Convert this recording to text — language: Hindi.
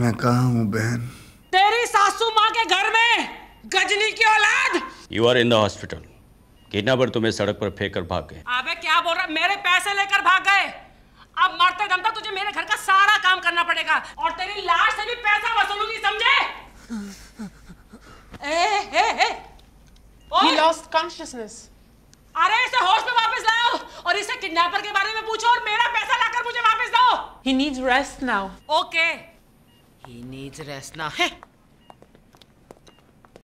मैं कहा हूँ बहन तेरी सासू माँ के घर में गजनी की औलाद you are in the hospital kidnapper तुम्हें सड़क पर फेंक कर भाग गए अबे क्या बोल रहा मेरे पैसे लेकर भाग गए अब मरते दम तक तुझे मेरे घर का सारा काम करना पड़ेगा और तेरी लाश से भी पैसा वसूलूंगी समझे He lost consciousness. अरे इसे होश में वापस लाओ और इसे किडनैपर के बारे में पूछो और मेरा पैसा लाकर मुझे वापस दो He needs rest now. Okay. He needs rest now. Hey!